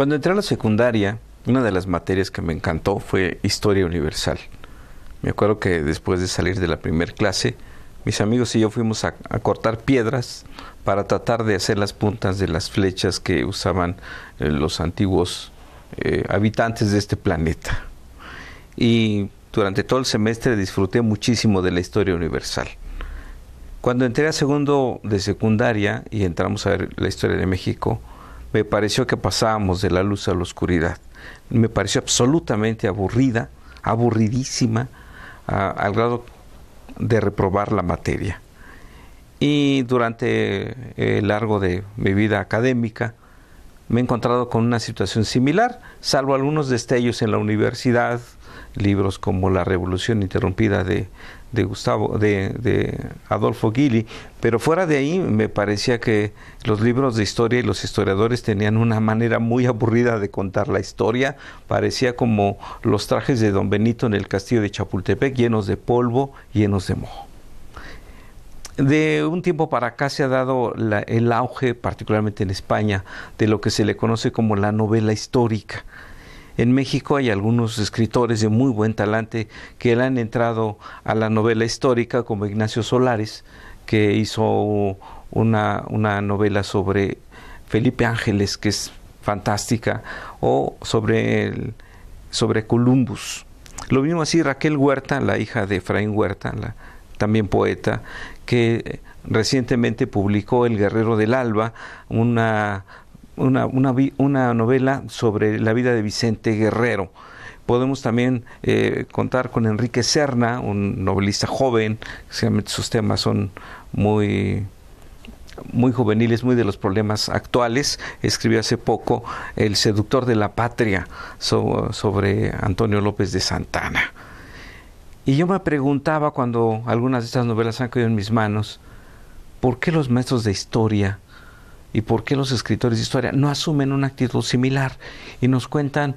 Cuando entré a la secundaria, una de las materias que me encantó fue Historia Universal. Me acuerdo que después de salir de la primera clase, mis amigos y yo fuimos a, cortar piedras para tratar de hacer las puntas de las flechas que usaban eh, los antiguos eh, habitantes de este planeta. Y durante todo el semestre disfruté muchísimo de la historia universal. Cuando entré a segundo de secundaria y entramos a ver la historia de México, me pareció que pasábamos de la luz a la oscuridad. Me pareció absolutamente aburrida, aburridísima, al grado de reprobar la materia. Y durante eh, el largo de mi vida académica me he encontrado con una situación similar, salvo algunos destellos en la universidad, libros como La Revolución Interrumpida de, Gustavo, de, Adolfo Gili, pero fuera de ahí me parecía que los libros de historia y los historiadores tenían una manera muy aburrida de contar la historia, parecía como los trajes de Don Benito en el castillo de Chapultepec, llenos de polvo, llenos de moho. De un tiempo para acá se ha dado el auge, particularmente en España, de lo que se le conoce como la novela histórica en México hay algunos escritores de muy buen talante que han entrado a la novela histórica, como Ignacio Solares, que hizo una, novela sobre Felipe Ángeles, que es fantástica, o sobre, sobre Columbus. Lo mismo así Raquel Huerta, la hija de Efraín Huerta, también poeta, que recientemente publicó El Guerrero del Alba, una una, novela sobre la vida de Vicente Guerrero podemos también eh, contar con Enrique Serna, un novelista joven, sus temas son muy muy juveniles, muy de los problemas actuales. Escribió hace poco El seductor de la patria sobre Antonio López de Santana. Y yo me preguntaba cuando algunas de estas novelas han caído en mis manos, ¿por qué los maestros de historia y por qué los escritores de historia no asumen una actitud similar y nos cuentan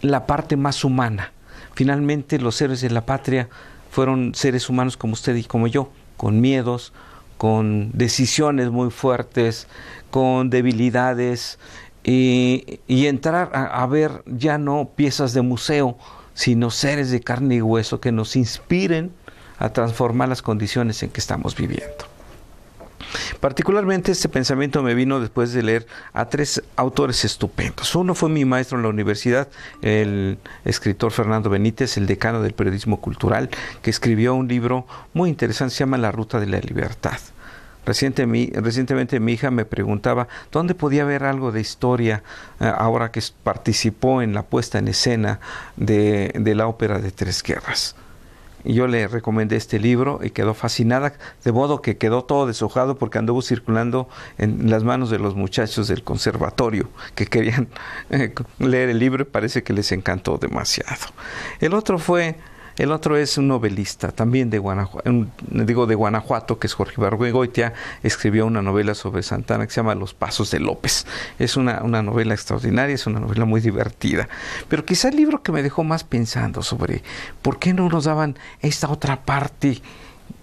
la parte más humana. Finalmente los héroes de la patria fueron seres humanos como usted y como yo, con miedos, con decisiones muy fuertes, con debilidades, y, entrar a, ver ya no piezas de museo, sino seres de carne y hueso que nos inspiren a transformar las condiciones en que estamos viviendo. Particularmente este pensamiento me vino después de leer a tres autores estupendos. Uno fue mi maestro en la universidad, el escritor Fernando Benítez, el decano del periodismo cultural, que escribió un libro muy interesante, se llama La Ruta de la Libertad. recientemente mi hija me preguntaba dónde podía ver algo de historia eh, ahora que participó en la puesta en escena de la ópera de Tres Guerras y yo le recomendé este libro y quedó fascinada, de modo que quedó todo deshojado porque anduvo circulando en las manos de los muchachos del conservatorio que querían eh, leer el libro y parece que les encantó demasiado. El otro fue el otro es un novelista, también de Guanajuato, digo de Guanajuato, que es Jorge Goitia, escribió una novela sobre Santana que se llama Los Pasos de López. Es una, una novela extraordinaria, es una novela muy divertida. Pero quizá el libro que me dejó más pensando sobre por qué no nos daban esta otra parte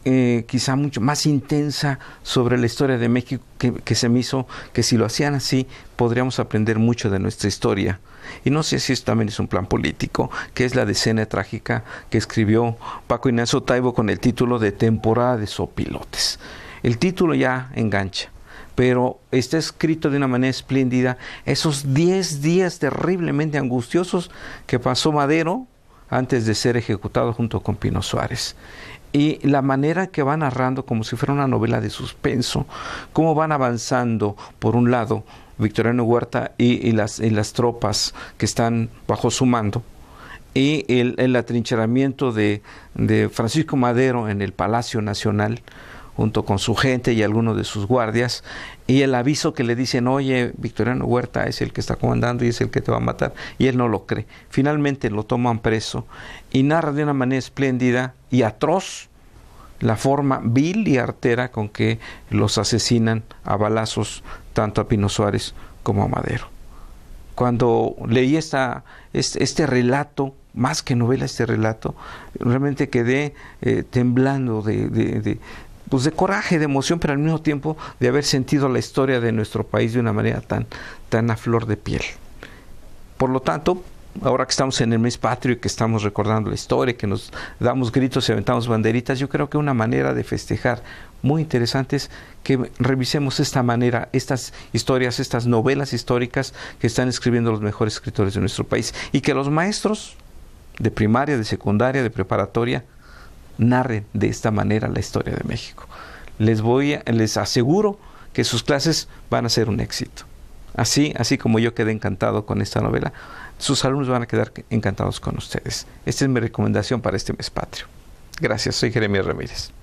eh, quizá mucho más intensa sobre la historia de México que, se me hizo que si lo hacían así podríamos aprender mucho de nuestra historia. Y no sé si esto también es un plan político, que es la decena trágica que escribió Paco Ignacio Taibo con el título de Temporada de Sopilotes. El título ya engancha pero está escrito de una manera espléndida esos 10 días terriblemente angustiosos que pasó Madero antes de ser ejecutado junto con Pino Suárez y la manera que va narrando como si fuera una novela de suspenso, cómo van avanzando por un lado Victoriano Huerta y, y las, las tropas que están bajo su mando y el, el atrincheramiento de Francisco Madero en el Palacio Nacional junto con su gente y algunos de sus guardias, y el aviso que le dicen, oye, Victoriano Huerta es el que está comandando y es el que te va a matar, y él no lo cree. Finalmente lo toman preso y narra de una manera espléndida y atroz la forma vil y artera con que los asesinan a balazos tanto a Pino Suárez como a Madero. Cuando leí este, este, relato, más que novela este relato, realmente quedé eh, temblando de, pues de coraje, de emoción, pero al mismo tiempo de haber sentido la historia de nuestro país de una manera tan, tan a flor de piel. Por lo tanto, ahora que estamos en el mes patrio y que estamos recordando la historia, que nos damos gritos y aventamos banderitas, yo creo que una manera de festejar muy interesante es que revisemos esta manera, estas historias, estas novelas históricas que están escribiendo los mejores escritores de nuestro país y que los maestros de primaria, de secundaria, de preparatoria, narren de esta manera la historia de México. Les voy a, les aseguro que sus clases van a ser un éxito. Así, así como yo quedé encantado con esta novela, sus alumnos van a quedar encantados con ustedes. Esta es mi recomendación para este mes patrio. Gracias, soy Jeremías Ramírez.